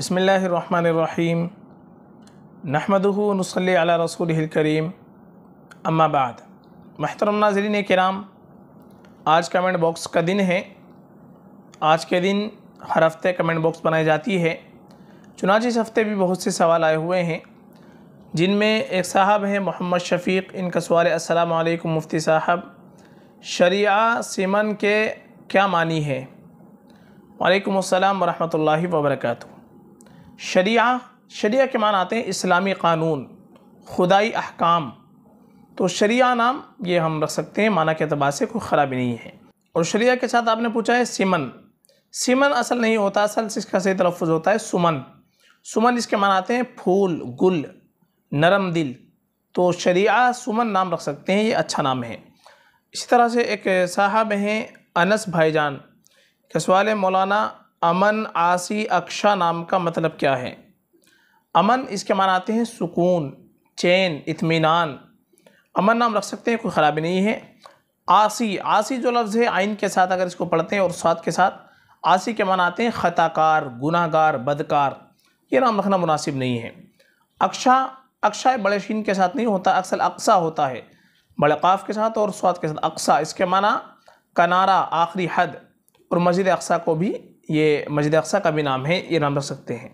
बसमीम नहमदनसल रसूल करीम अम्माबाद महतरम नाजरीन कराम आज कमेंट बॉक्स का दिन है आज के दिन हर हफ्ते कमेंट बॉक्स बनाई जाती है चुनाच इस हफ़्ते भी बहुत से सवाल आए हुए हैं जिनमें एक साहब हैं मोहम्मद शफीक इनका सवाल अस्सलाम वालेकुम मुफ्ती साहब शरिया सिमन के क्या मानी है वालेकुम अस्सलाम वरहमतुल्लाहि वबरकatuh शरिया शरिया के मान आते हैं इस्लामी क़ानून खुदाई अहकाम तो शरिया नाम ये हम रख सकते हैं माना के अतबार से कोई ख़राबी नहीं है और शरिया के साथ आपने पूछा है सिमन सिमन असल नहीं होता असल इसका सही तलफ़ होता है सुमन सुमन इसके मान आते हैं फूल गुल नरम दिल तो शरिया सुमन नाम रख सकते हैं ये अच्छा नाम है इसी तरह से एक साहब हैं अनस भाईजान का सवाल है मौलाना अमन आसी अक्षा नाम का मतलब क्या है अमन इसके मान आते हैं सुकून चैन इतमान अमन नाम रख सकते हैं कोई ख़राबी नहीं है आसी आसी जो लफ्ज़ है आइन के साथ अगर इसको पढ़ते हैं और स्वाद के साथ आसी के मान आते हैं ख़ताकार गुनागार बदकार ये नाम रखना मुनासिब नहीं है अक्षा अक्षा बड़े शीन के साथ नहीं होता अक्सर अक्सा होता है बड़े काफ के साथ और स्वाद के साथ अक्सा इसके माना कनारा आखिरी हद और मस्जिद अक्सा को भी ये मस्जिद अक्सा का भी नाम है ये नाम रख सकते हैं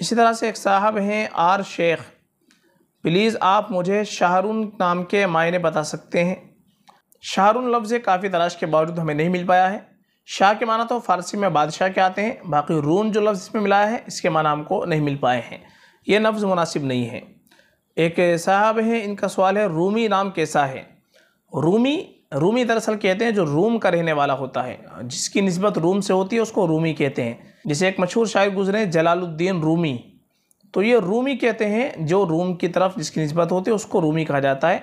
इसी तरह से एक साहब हैं आर शेख प्लीज़ आप मुझे शाहरुन नाम के मायने बता सकते हैं शाहरुन लफ्ज़ काफ़ी तलाश के बावजूद हमें नहीं मिल पाया है शाह के माना तो फ़ारसी में बादशाह के आते हैं बाकी रून जो लफ्ज़ इसमें मिला है इसके माना हमको नहीं मिल पाए हैं ये लफ्ज़ मुनासिब नहीं है एक साहब हैं इनका सवाल है रूमी नाम कैसा है रूमी रूमी दरअसल कहते हैं जो रूम का रहने वाला होता है जिसकी नस्बत रूम से होती है उसको रूमी कहते हैं जैसे एक मशहूर शायर गुजरे जलालुद्दीन रूमी तो ये रूमी कहते हैं जो रूम की तरफ जिसकी नस्बत होती है उसको रूमी कहा जाता है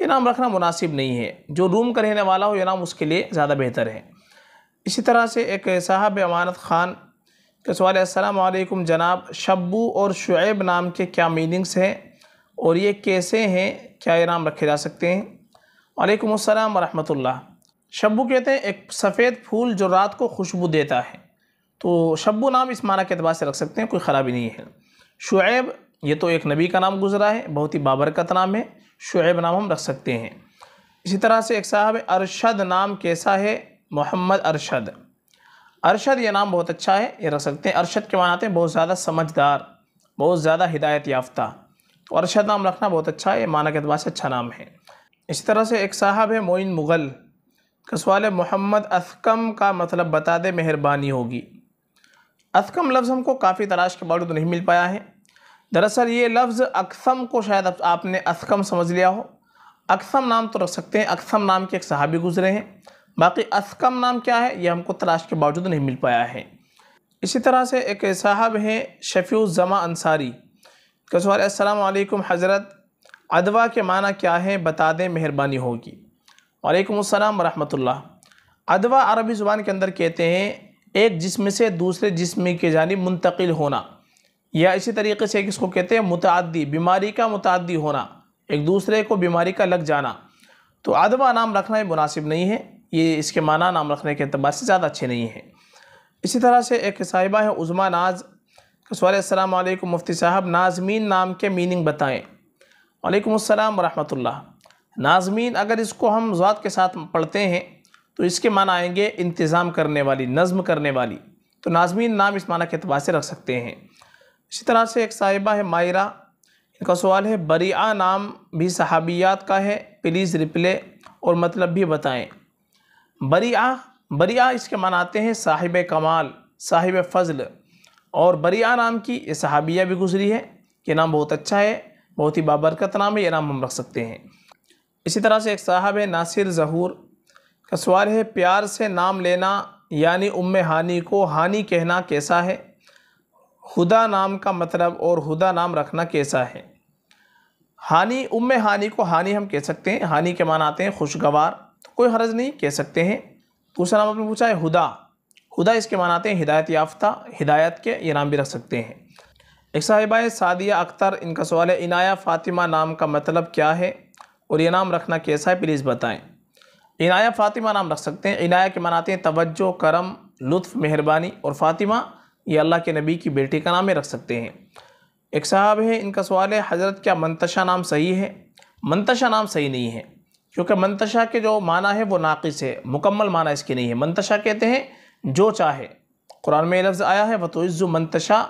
ये नाम रखना मुनासिब नहीं है जो रूम का रहने वाला हो यह नाम उसके लिए ज़्यादा बेहतर है इसी तरह से एक साहब अमानत ख़ान के सवाल असलकम जनाब शब्बू और शुएब नाम के क्या मीनिंग्स हैं और ये कैसे हैं क्या ये नाम रखे जा सकते हैं वालेकुम अस्सलाम वरहमतुल्लाह शब्बू कहते हैं एक सफ़ेद फूल जो रात को खुशबू देता है तो शब्बू नाम इस माना के अतबार से रख सकते हैं कोई ख़राबी नहीं है शुएब ये तो एक नबी का नाम गुजरा है बहुत ही बाबरकत नाम है शुएब नाम हम रख सकते हैं इसी तरह से एक साहब अरशद नाम कैसा है मोहम्मद अरशद अरशद ये नाम बहुत अच्छा है ये रख सकते हैं अरशद के मानाते हैं बहुत ज़्यादा समझदार बहुत ज़्यादा हिदायत याफ्ता तो अरशद नाम रखना बहुत अच्छा है ये माना के अतबार से अच्छा नाम है इसी तरह से एक साहब है मोइन मुग़ल का सवाल है मोहम्मद असकम का मतलब बता दे मेहरबानी होगी असकम लफ्ज़ हमको काफ़ी तलाश के बावजूद नहीं मिल पाया है दरअसल ये लफ्ज़ अक्सम को शायद आपने असकम समझ लिया हो अक्सम नाम तो रख सकते हैं अक्सम नाम के एक सहाबी गुजरे हैं बाकी असकम नाम क्या है ये हमको तलाश के बावजूद नहीं मिल पाया है इसी तरह से एक साहब हैं शफी जमा अंसारी का सवाल असलकम हज़रत अदवा के माना क्या है बता दें मेहरबानी होगी वालेकाम अस्सलाम वरहमतुल्लाह अदवा अरबी ज़ुबान के अंदर कहते हैं एक जिसम से दूसरे जिसम की जानब मुंतकिल होना या इसी तरीके से किसको कहते हैं मुतदी बीमारी का मुतदी होना एक दूसरे को बीमारी का लग जाना तो अदवा नाम रखना ही मुनासिब नहीं है ये इसके माना नाम रखने के अतबार से ज़्यादा अच्छे नहीं हैं इसी तरह से एक साहिबा है उज़मा नाज सवाल अल्लाम मुफ्ती साहब नाजमीन नाम के मीनिंग बताएँ वालेकुम वरहमतुल्लाह नाजमीन अगर इसको हम ज़ात के साथ पढ़ते हैं तो इसके माना आएंगे इंतज़ाम करने वाली नज़म करने वाली तो नाजमीन नाम इस माना के अतबार से रख सकते हैं इसी तरह से एक साहिबा है मायरा इनका सवाल है बरिया नाम भी सहाबियात का है प्लीज़ रिप्ले और मतलब भी बताएँ बरिया बरिया इसके माना आते हैं साहिब कमाल साहिब फ़ज़ल और बरिया नाम की ये सहाबिया भी गुज़री है ये नाम बहुत अच्छा है बहुत ही बाबरकत नाम है ये नाम हम रख सकते हैं इसी तरह से एक साहब है नासिर जहूर का सवाल है प्यार से नाम लेना यानी उम हानि को हानि कहना कैसा है हुदा नाम का मतलब और हुदा नाम रखना कैसा है हानि उम हानि को हानि हम कह सकते हैं हानि के मान आते हैं खुशगवार तो कोई हर्ज नहीं कह सकते हैं दूसरा नाम आपने पूछा है हुदा हुदा इसके मान आते हैं हिदायत याफ्ता हिदायत के ये नाम भी रख सकते हैं एक साहिबा सादिया अख्तर इनका सवाल है इनाया फ़ातिमा नाम का मतलब क्या है और ये नाम रखना कैसा है प्लीज़ बताएं इनाया फ़ातिमा नाम रख सकते हैं इनाया के मनाते हैं तवज्जो करम लुत्फ़ मेहरबानी और फ़ातिमा ये अल्लाह के नबी की बेटी का नाम ही रख सकते हैं एक साहब है इनका सवाल है हज़रत क्या मंतशा नाम सही है मंतशा नाम सही नहीं है क्योंकि मंतशा के जो माना है वो नाक़िस है मुकम्मल माना इसके नहीं है मंतशा कहते हैं जो चाहे कुरान में लफ्ज़ आया है वह मंतशा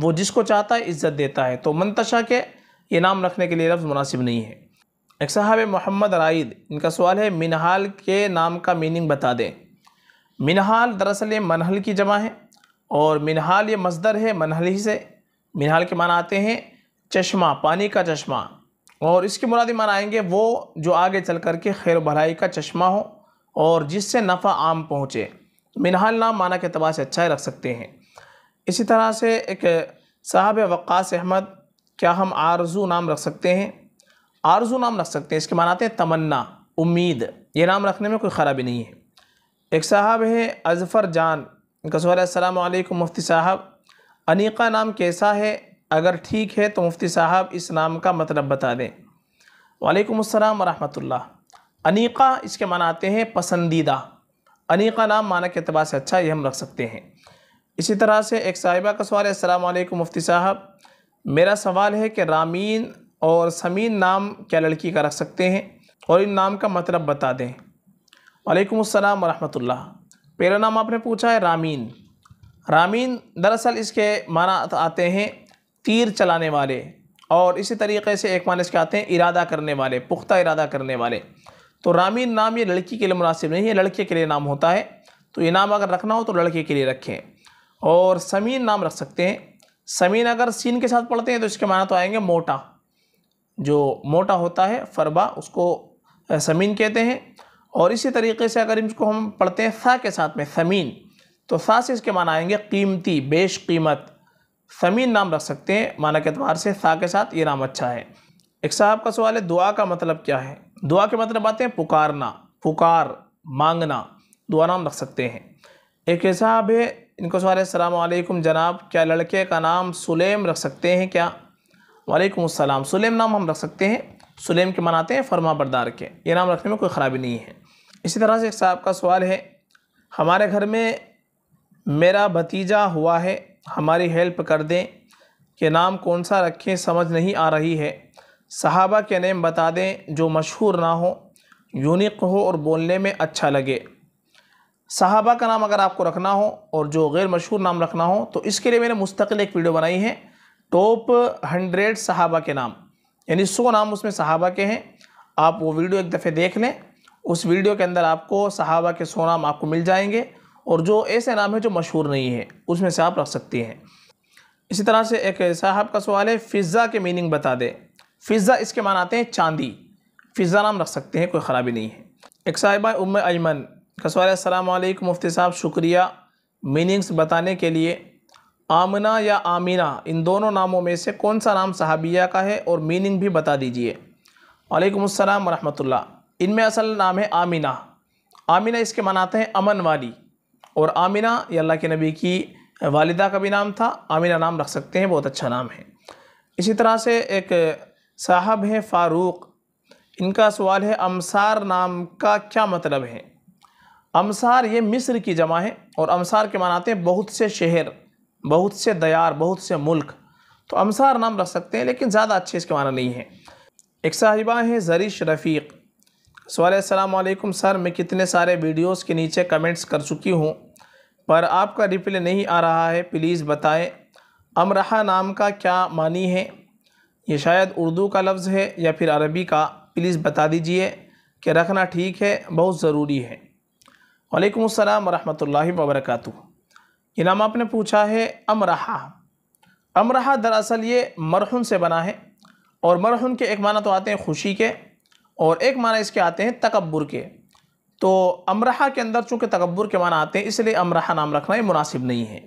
वो जिसको चाहता है इज़्ज़त देता है तो मंतशा के ये नाम रखने के लिए लफ्ज़ मुनासिब नहीं है एक साहब मोहम्मद राइद इनका सवाल है मिनहाल के नाम का मीनिंग बता दें मिनहाल दरअसल मनहल की जमा है और मिनहाल ये मजदर है मनहल ही से मिनहाल के माना आते हैं चश्मा पानी का चश्मा और इसके मुरादी माना आएंगे वो जो आगे चल कर के खैर भलाई का चश्मा हो और जिससे नफ़ा आम पहुँचे मिनहाल नाम माना के तबाह से अच्छा ही रख सकते हैं इसी तरह से एक साहब वक्स अहमद क्या हम आरजू नाम रख सकते हैं आरजू नाम रख सकते हैं इसके मानाते हैं तमन्ना उम्मीद ये नाम रखने में कोई ख़राबी नहीं है एक साहब है अजफ़र जान इनका सवाल असलकम मुफ्ती साहब अनीका नाम कैसा है अगर ठीक है तो मुफ्ती साहब इस नाम का मतलब बता दें वालेकुम अस्सलाम वरहमतुल्लाह अनीका इसके माना आते हैं पसंदीदा अनीका नाम माना के अतबार से अच्छा ये हम रख सकते हैं इसी तरह से एक साहिबा का सवाल है असलम मुफ्ती साहब मेरा सवाल है कि रामीन और समीन नाम क्या लड़की का रख सकते हैं और इन नाम का मतलब बता दें वालेकुम अस्सलाम वरहमतुल्लाह पहला नाम आपने पूछा है रामीन रामीन दरअसल इसके माना आते हैं तीर चलाने वाले और इसी तरीके से एक माना इसके आते हैं इरादा करने वाले पुख्ता इरादा करने वाले तो रामीन नाम ये लड़की के लिए मुनासिब नहीं है लड़के के लिए नाम होता है तो ये नाम अगर रखना हो तो लड़के के लिए रखें और समीन नाम रख सकते हैं समीन अगर सीन के साथ पढ़ते हैं तो इसके माना तो आएंगे मोटा जो मोटा होता है फरबा उसको समीन कहते हैं और इसी तरीके से अगर इसको हम पढ़ते हैं सा के साथ में समीन तो सा से इसके माना आएंगे कीमती बेश कीमत समीन नाम रख सकते हैं माना के अतबार से सा के साथ ये नाम अच्छा है एक साहब का सवाल है दुआ का मतलब क्या है दुआ के मतलब आते हैं पुकारना पुकार मांगना दुआ नाम रख सकते हैं एक साहब है इनको सवाल है सलामकुम जनाब क्या लड़के का नाम सुलेम रख सकते हैं क्या वालेकुम अस्सलाम सुलेम नाम हम रख सकते हैं सुलेम के मनाते हैं फरमा बरदार के ये नाम रखने में कोई ख़राबी नहीं है इसी तरह से एक साहब का सवाल है हमारे घर में मेरा भतीजा हुआ है हमारी हेल्प कर दें कि नाम कौन सा रखें समझ नहीं आ रही है सहाबा के नेम बता दें जो मशहूर ना हो यूनिक हो और बोलने में अच्छा लगे साहबा का नाम अगर आपको रखना हो और जो गैर मशहूर नाम रखना हो तो इसके लिए मैंने मुस्तकिल एक वीडियो बनाई है टॉप हंड्रेड सहाबा के नाम यानी सौ नाम उसमें सहाबा के हैं आप वो वीडियो एक दफ़े देख लें उस वीडियो के अंदर आपको सहाबा के सौ नाम आपको मिल जाएंगे और जो ऐसे नाम हैं जो मशहूर नहीं है उसमें से आप रख सकती हैं इसी तरह से एक साहब का सवाल है फ़िज़ा के मीनिंग बता दें फ़िज़ा इसके मान आते हैं चांदी फ़िज़ा नाम रख सकते हैं कोई ख़राबी नहीं है एक साहिबा उम अयमन कसवाल असलम मुफ्ती साहब शुक्रिया मीनिंग्स बताने के लिए आमना या आमीना इन दोनों नामों में से कौन सा नाम सहाबिया का है और मीनिंग भी बता दीजिए वालेकुम वरहमतुल्ला इनमें असल नाम है आमीना आमीना इसके मनाते हैं अमन वाली और आमीना ये अल्लाह के नबी की वालिदा का भी नाम था आमीना नाम रख सकते हैं बहुत अच्छा नाम है इसी तरह से एक साहब हैं फ़ारूक इनका सवाल है अमसार नाम का क्या मतलब है अमसार ये मिस्र की जमा है और अमसार के मानाते हैं बहुत से शहर बहुत से दयार बहुत से मुल्क तो अमसार नाम रख सकते हैं लेकिन ज़्यादा अच्छे इसके माना नहीं है एक साहिबा हैं जरिश रफ़ीक सवाल अलैक्म सर मैं कितने सारे वीडियोस के नीचे कमेंट्स कर चुकी हूँ पर आपका रिप्ले नहीं आ रहा है प्लीज़ बताएं अमरहा नाम का क्या मानी है ये शायद उर्दू का लफ्ज़ है या फिर अरबी का प्लीज़ बता दीजिए कि रखना ठीक है बहुत ज़रूरी है वालेकुम अस्सलाम वरहमतुल्लाहि ये नाम आपने पूछा है अमरहा अमरहा दरअसल ये मरहुन से बना है और मरहन के एक माना तो आते हैं खुशी के और एक माना इसके आते हैं तकबर के तो अमरहा के अंदर चूँकि तकबर के माना आते हैं इसलिए अमरहा नाम रखना ही मुनासिब नहीं है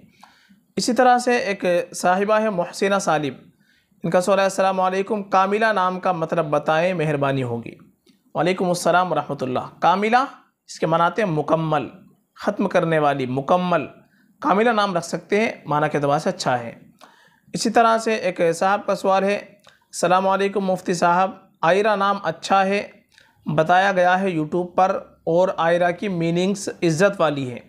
इसी तरह से एक साहिबा है मोहसिना सालिब इनका सलामकुम कामिला नाम का मतलब बताएं मेहरबानी होगी वालेकुम अस्सलाम रहमतुल्लाह कामिला इसके मनाते हैं मुकम्मल ख़त्म करने वाली मुकम्मल कामिला नाम रख सकते हैं माना के अतबार से अच्छा है इसी तरह से एक साहब का सवाल है सलामकुम मुफ्ती साहब आयरा नाम अच्छा है बताया गया है यूट्यूब पर और आयरा की मीनिंग्स इज़्ज़त वाली है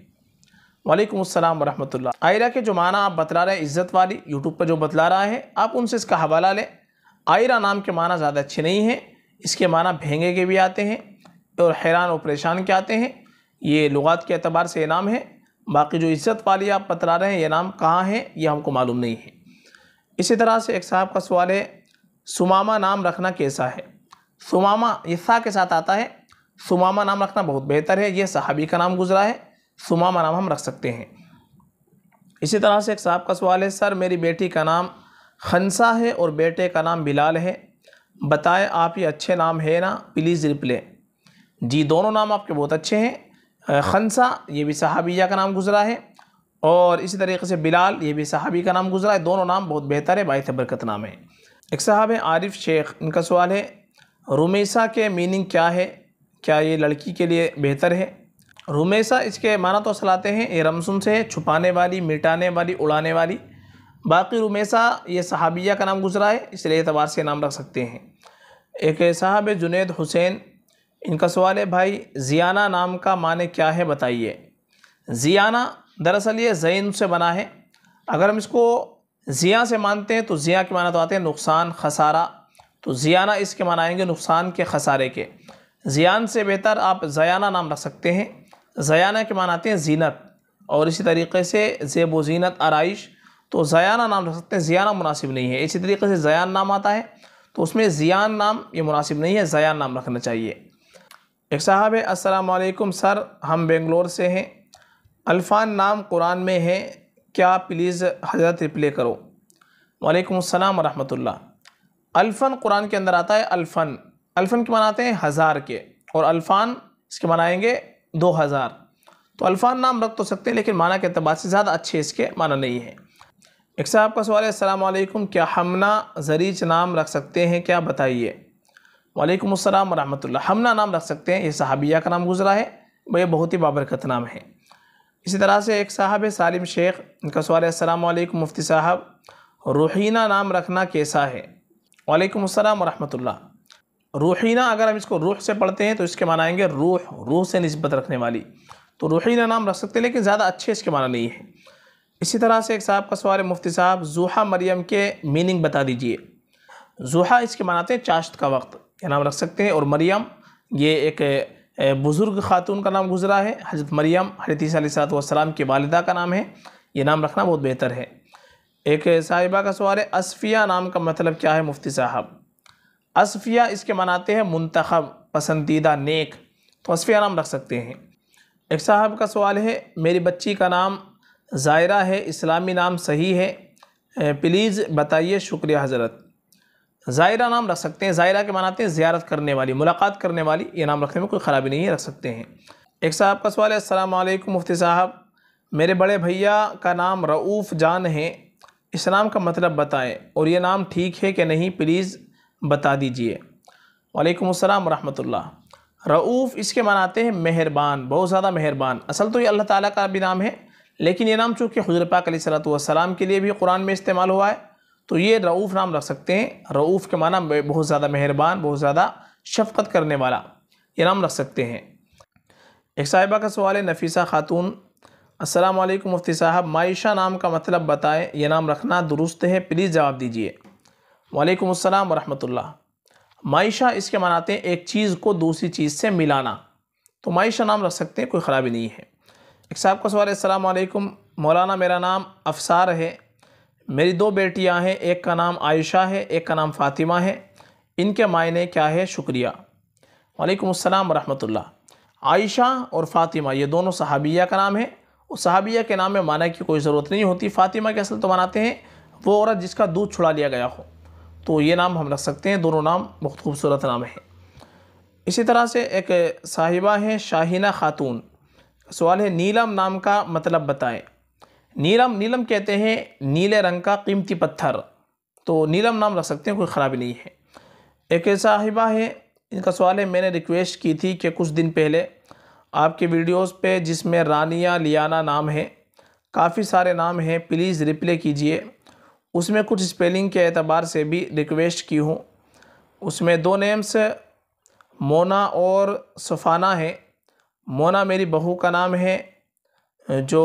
वालेकुम अस्सलाम वरहमतुल्लाह आयरा के जो माना आप बतला रहे हैं इज़्ज़त वाली यूट्यूब पर जो बतला रहा है आप उनसे इसका हवाला लें आयरा नाम के माना ज़्यादा अच्छे नहीं हैं इसके माना भेंगे के भी आते हैं और हैरान और परेशान के आते हैं ये लुगात के अतबार से इनाम है बाकी जो इज़्ज़त वाली आप बतला रहे हैं ये नाम कहाँ हैं ये हमको मालूम नहीं है इसी तरह से एक साहब का सवाल है सुमामा नाम रखना कैसा है सुमामा ये के साथ आता है सुमामा नाम रखना बहुत बेहतर है ये सहाबी का नाम गुजरा है सुमामा नाम हम रख सकते हैं इसी तरह से एक साहब का सवाल है सर मेरी बेटी का नाम खनसा है और बेटे का नाम बिलाल है बताएं आप ये अच्छे नाम है ना प्लीज़ रिप्ले जी दोनों नाम आपके बहुत अच्छे हैं खनसा ये भी सहाबीजा का नाम गुजरा है और इसी तरीके से बिलाल ये भी सहाबी का नाम गुजरा है दोनों नाम बहुत बेहतर है बायत बरकत नाम है एक साहब है आरिफ शेख इनका सवाल है रुमेसा के मीनिंग क्या है क्या ये लड़की के लिए बेहतर है रुमेसा इसके माना तो सलाते हैं ये रमसुन से छुपाने वाली मिटाने वाली उड़ाने वाली बाकी रुमेसा ये सहाबिया का नाम गुजरा है इसलिए एतबार से नाम रख सकते हैं एक साहब जुनेद हुसैन इनका सवाल है भाई जियाना नाम का माने क्या है बताइए जियाना दरअसल ये जैन से बना है अगर हम इसको ज़िया से मानते हैं तो ज़िया के माना तो आते हैं नुकसान खसारा तो ज़ियाना इसके माना आएंगे नुकसान के खसारे के ज़ियान से बेहतर आप ज़याना नाम रख सकते हैं ज़याना के माना आते हैं जीनत और इसी तरीके से जेब व जीनत आरइश तो ज़याना नाम रख सकते हैं ज़ियाना मुनासिब नहीं है इसी तरीके से ज़यान नाम आता है तो उसमें ज़ियान नाम ये मुनासिब नहीं है ज़यान नाम रखना चाहिए एक साहब असलकुम सर हम बेंगलोर से हैं अल्फ़ान नाम कुरान में है क्या प्लीज़ हजरत रिप्ले करो वालेकुम रहमतुल्ला अल्फ़न कुरान के अंदर आता है अल्फ़न अल्फ़न के मनाते हैं हज़ार के और अल्फ़ान इसके मनाएंगे दो हज़ार तो अल्फ़ान नाम रख तो सकते हैं लेकिन माना के अतबार से ज़्यादा अच्छे इसके माना नहीं है एक साहब का सवाल है अलैक्म क्या हमना जरीच नाम रख सकते हैं क्या बताइए वालेकुम अस्सलाम वरहमतुल्लाह ना नाम रख सकते हैं ये सहाबिया का नाम गुजरा है वह बहुत ही बाबरकत नाम है इसी तरह से एक साहब है सालिम शेख उनका सवाल है असलकुम मुफ्ती साहब रूहीना नाम रखना कैसा है वालेकुम अस्सलाम वरहमतुल्लाह रूहीना अगर हम इसको रूह से पढ़ते हैं तो इसके माना आएंगे रूह रूह से नस्बत रखने वाली तो रूहीना नाम रख सकते हैं लेकिन ज़्यादा अच्छे इसके माना नहीं है इसी तरह से एक साहब का सवाल है मुफ्ती साहब जुहा मरियम के मीनिंग बता दीजिए ज़ुहा इसके मानाते हैं चाश्त का वक्त क्या नाम रख सकते हैं और मरियम ये एक बुज़ुर्ग खातून का नाम गुजरा है हजरत मरियम हजरत वसलाम की वालदा का नाम है ये नाम रखना बहुत बेहतर है एक साहिबा का सवाल है असफ़िया नाम का मतलब क्या है मुफ्ती साहब असफ़िया इसके मनाते हैं मंतखब पसंदीदा नेक तो असफ़िया नाम रख सकते हैं एक साहब का सवाल है मेरी बच्ची का नाम ज़ायरा है इस्लामी नाम सही है प्लीज़ बताइए शुक्रिया हज़रत ज़ायरा नाम रख सकते हैं ज़ायरा के मानाते हैं ज़्यारत करने वाली मुलाकात करने वाली ये नाम रखने में कोई ख़राबी नहीं है रख सकते हैं एक साहब का सवाल है असलम मुफ्ती साहब मेरे बड़े भैया का नाम रऊफ़ जान है इस नाम का मतलब बताएं और ये नाम ठीक है कि नहीं प्लीज़ बता दीजिए वालेकुम अस्सलाम रहमतुल्लाह रऊफ़ इसके मनाते हैं मेहरबान बहुत ज़्यादा मेहरबान असल तो ये अल्लाह ताला का भी नाम है लेकिन ये नाम चूँकि हजर पाक सलाम के लिए भी कुरान में इस्तेमाल हुआ है तो ये रऊफ़ नाम रख सकते हैं रऊफ़ के माना बहुत ज़्यादा मेहरबान बहुत ज़्यादा शफकत करने वाला ये नाम रख सकते हैं एक साहिबा का सवाल है नफीसा खातून असलकम मुफ्ती साहब मायशा नाम का मतलब बताएं यह नाम रखना दुरुस्त है प्लीज़ जवाब दीजिए वालेकुम अस्सलाम वरहमतुल्लाह मायशा इसके मनाते हैं एक चीज़ को दूसरी चीज़ से मिलाना तो मायशा नाम रख सकते हैं कोई ख़राबी नहीं है एक साहब का सवाल है असलकम मौलाना मेरा नाम अफसार है मेरी दो बेटियां हैं एक का नाम आयशा है एक का नाम फ़ातिमा है इनके मायने क्या है शुक्रिया वालेकुम अस्सलाम वरहमतुल्लाह आयशा और फ़ातिमा ये दोनों सहाबिया का नाम है उस सहाबिया के नाम में माना की कोई ज़रूरत नहीं होती फ़ातिमा के असल तो मनाते हैं वो औरत जिसका दूध छुड़ा लिया गया हो तो ये नाम हम रख सकते हैं दोनों नाम बहुत खूबसूरत नाम है इसी तरह से एक साहिबा हैं शाहिना खातून सवाल है नीलम नाम का मतलब बताएं नीलम नीलम कहते हैं नीले रंग का कीमती पत्थर तो नीलम नाम रख सकते हैं कोई ख़राबी नहीं है एक साहिबा है इनका सवाल है मैंने रिक्वेस्ट की थी कि कुछ दिन पहले आपके वीडियोस पे जिसमें रानिया लियाना नाम है काफ़ी सारे नाम हैं प्लीज़ रिप्ले कीजिए उसमें कुछ स्पेलिंग के अतबार से भी रिक्वेस्ट की हूँ उसमें दो नेम्स मोना और सफ़ाना है मोना मेरी बहू का नाम है जो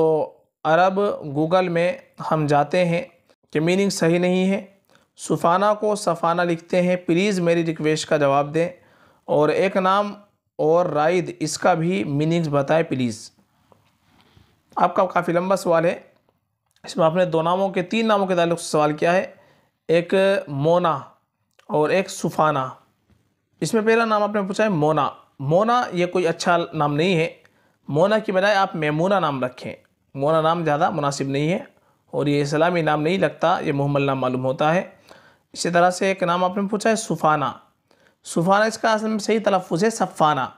अरब गूगल में हम जाते हैं कि मीनिंग सही नहीं है सुफाना को सफाना लिखते हैं प्लीज़ मेरी रिक्वेस्ट का जवाब दें और एक नाम और राइद इसका भी मीनिंग्स बताएं प्लीज़ आपका काफ़ी लंबा सवाल है इसमें आपने दो नामों के तीन नामों के तल्लु से सवाल किया है एक मोना और एक सुफाना इसमें पहला नाम आपने पूछा है मोना मोना ये कोई अच्छा नाम नहीं है मोना की बजाय आप मेमूना नाम रखें मोना नाम ज़्यादा मुनासिब नहीं है और ये इस्लामी नाम नहीं लगता ये मोहम्मल नाम मालूम होता है इसी तरह से एक नाम आपने पूछा है सुफाना सुफाना इसका असल में सही तलफ़ है सफ़ाना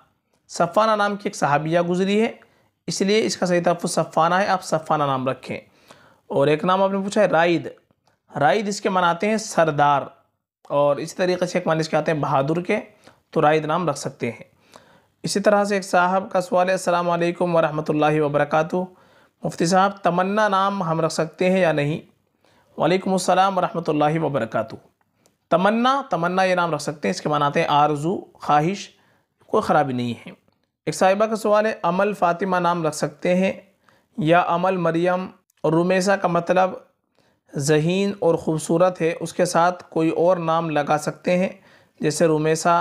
सफ़ाना नाम की एक सहाबिया गुजरी है इसलिए इसका सही तलफ़ सफ़ाना है आप सफ़ाना नाम रखें और एक नाम आपने पूछा है राइद राइद इसके मनाते हैं सरदार और इसी तरीके से एक मान इसके आते हैं बहादुर के तो राइद नाम रख सकते हैं इसी तरह से एक साहब का सवाल है अल्लाम वरहमल वर्का मुफ्ती साहब तमन्ना नाम हम रख सकते हैं या नहीं वालेकुम अस्सलाम वरहमतुल्लाहि वबरकatuh तमन्ना तमन्ना ये नाम रख सकते हैं इसके मान आते हैं आरजू ख्वाहिश कोई ख़राबी नहीं है एक साहिबा का सवाल है अमल फ़ातिमा नाम रख सकते हैं या अमल मरियम और रुमेसा का मतलब जहीन और ख़ूबसूरत है उसके साथ कोई और नाम लगा सकते हैं जैसे रुमेसा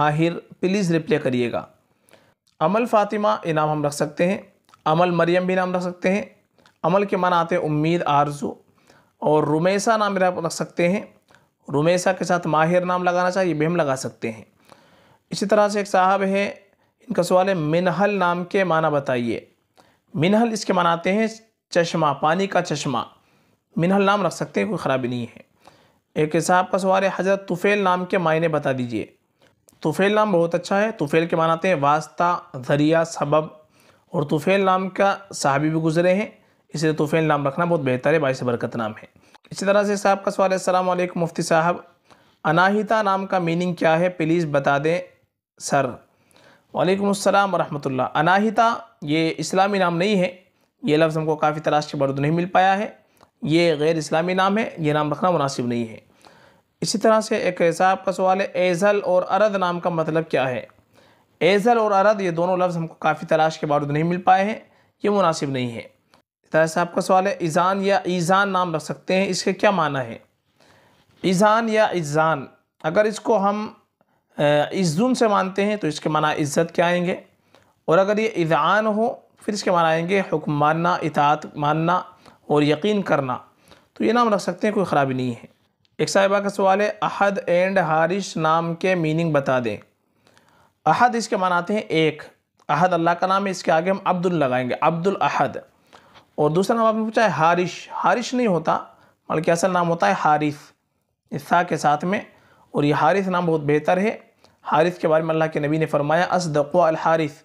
माहिर प्लीज़ रिप्ले करिएगा अमल फ़ातिमा ये नाम हम रख सकते हैं अमल मरियम भी नाम रख सकते हैं अमल के माना आते हैं उम्मीद आरजू और रुमेसा नाम रख सकते हैं रुमेसा के साथ माहिर नाम लगाना चाहिए भी हम लगा सकते हैं इसी तरह से एक साहब है इनका सवाल है मिनहल नाम के माना बताइए मिनहल इसके माना आते हैं चश्मा पानी का चश्मा मिनहल नाम रख सकते हैं कोई ख़राबी नहीं है एक साहब का सवाल है हज़रत तुफ़ेल नाम के मायने बता दीजिए तुफ़ेल नाम बहुत अच्छा है तुफ़ेल के मानाते हैं वास्ता ज़रिया सबब और तुफेल नाम का साहबी भी गुजरे हैं इसलिए तुफेल नाम रखना बहुत बेहतर है बाईस बरकत नाम है इसी तरह से साहब का सवाल असल मुफ्ती साहब अनाहिता नाम का मीनिंग क्या है प्लीज़ बता दें सर वालेकुम वरहमतुल्ला अनाहिता ये इस्लामी नाम नहीं है ये लफ्ज़ हमको काफ़ी तलाश के बरद नहीं मिल पाया है ये गैर इस्लामी नाम है ये नाम रखना मुनासिब नहीं है इसी तरह से एक साहब का सवाल है एज़ल और अरद नाम का मतलब क्या है एज़ल और अरद ये दोनों लफ्ज़ हमको काफ़ी तलाश के बावजूद नहीं मिल पाए हैं ये मुनासिब नहीं है तरह से आपका सवाल है ईज़ान या ईज़ान नाम रख सकते हैं इसके क्या माना है ईज़ान या इज़ान अगर इसको हम इज़्ज़ुन से मानते हैं तो इसके माना इज़्ज़त के आएंगे और अगर ये इज़ान हो फिर इसके माना आएंगे हुक्म मानना इतात मानना और यकीन करना तो ये नाम रख सकते हैं कोई ख़राबी नहीं है एक साहिबा का सवाल है अहद एंड हारिश नाम के मीनिंग बता दें अहद इसके मनाते हैं एक अहद अल्लाह का नाम है इसके आगे हम अब्दुल लगाएंगे अब्दुल अहद और दूसरा नाम आपने पूछा है हारिश हारिश नहीं होता बल्कि असल नाम होता है हारिस इस्सा के साथ में और ये हारिस नाम बहुत बेहतर है हारिस के बारे में अल्लाह के नबी ने फरमाया असदक़ा अल हारिस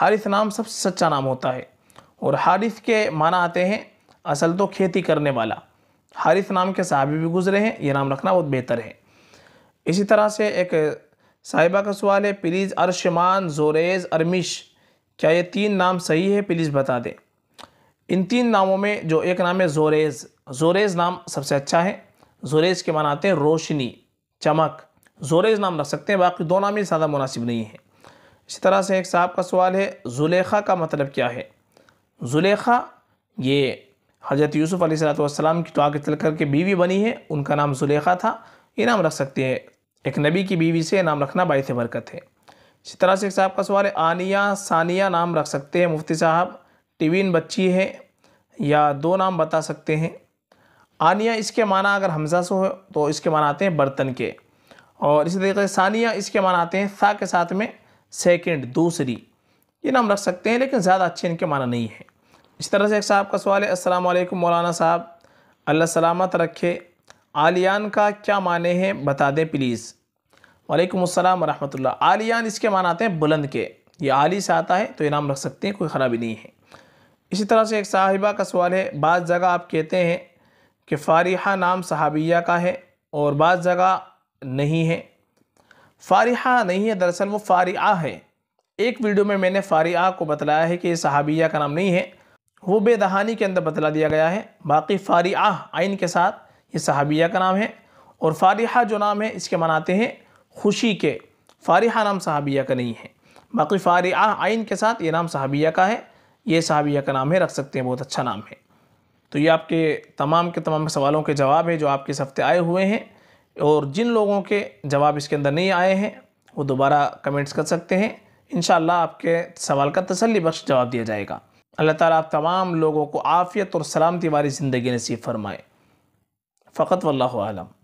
हारिस नाम सबसे सच्चा नाम होता है और हारिस के माना आते हैं असल तो खेती करने वाला हारिस नाम के साहबी भी गुजरे हैं ये नाम रखना बहुत बेहतर है इसी तरह से एक साहिबा का सवाल है प्लीज़ अरशमान जोरेज़ अरमिश क्या ये तीन नाम सही है प्लीज़ बता दें इन तीन नामों में जो एक नाम है जोरेज़ जोरेज़ नाम सबसे अच्छा है जोरेज़ के मान आते हैं रोशनी चमक जोरेज़ नाम रख सकते हैं बाकी दो नाम ही ज़्यादा मुनासिब नहीं है इसी तरह से एक साहब का सवाल है जुलेखा का मतलब क्या है जुलेखा ये हजरत यूसुफ़ सलाम की तो आगे चल करके बीवी बनी है उनका नाम जुलेखा था ये नाम रख सकते हैं एक नबी की बीवी से नाम रखना बायस बरकत है इसी तरह से साहब का सवाल है आनिया सानिया नाम रख सकते हैं मुफ्ती साहब टिविन बच्ची है या दो नाम बता सकते हैं आनिया इसके माना अगर हमजा से हो तो इसके माना आते हैं बर्तन के और इसी तरीके से सानिया इसके माना आते हैं सा के साथ में सेकंड दूसरी ये नाम रख सकते हैं लेकिन ज़्यादा अच्छे इनके माना नहीं है इस तरह से एक साहब का सवाल है असलम मौलाना साहब अल्लाह सलामत रखे आलियान का क्या माने हैं बता दें प्लीज़ वालेकुम अस्सलाम वरहमतुल्लाह आलियान इसके मान आते हैं बुलंद के ये आली से आता है तो ये नाम रख सकते हैं कोई ख़राबी नहीं है इसी तरह से एक साहिबा का सवाल है बाद जगह आप कहते हैं कि फ़ारिहा नाम सहाबिया का है और बाद जगह नहीं है फ़ारिहा नहीं है दरअसल वो फ़ारिया है एक वीडियो में मैंने फ़ारिया को बतलाया है कि ये सहाबिया का नाम नहीं है वो बेदहानी के अंदर बतला दिया गया है बाकी फ़ारिया आइन के साथ ये सहाबिया का नाम है और फारिहा जो नाम है इसके मनाते हैं खुशी के फारिहा नाम सहाबिया का नहीं है बाकी फारिहा आइन के साथ ये नाम सहाबिया का है ये सहाबिया का नाम है रख सकते हैं बहुत अच्छा नाम है तो ये आपके तमाम के तमाम सवालों के जवाब हैं जो आपके इस हफ्ते आए हुए हैं और जिन लोगों के जवाब इसके अंदर नहीं आए हैं वो दोबारा कमेंट्स कर सकते हैं इन आपके सवाल का तसली बख्श जवाब दिया जाएगा अल्लाह ताला आप तमाम लोगों को आफ़ियत और सलामती वाली ज़िंदगी नसीब फरमाए فقط والله أعلم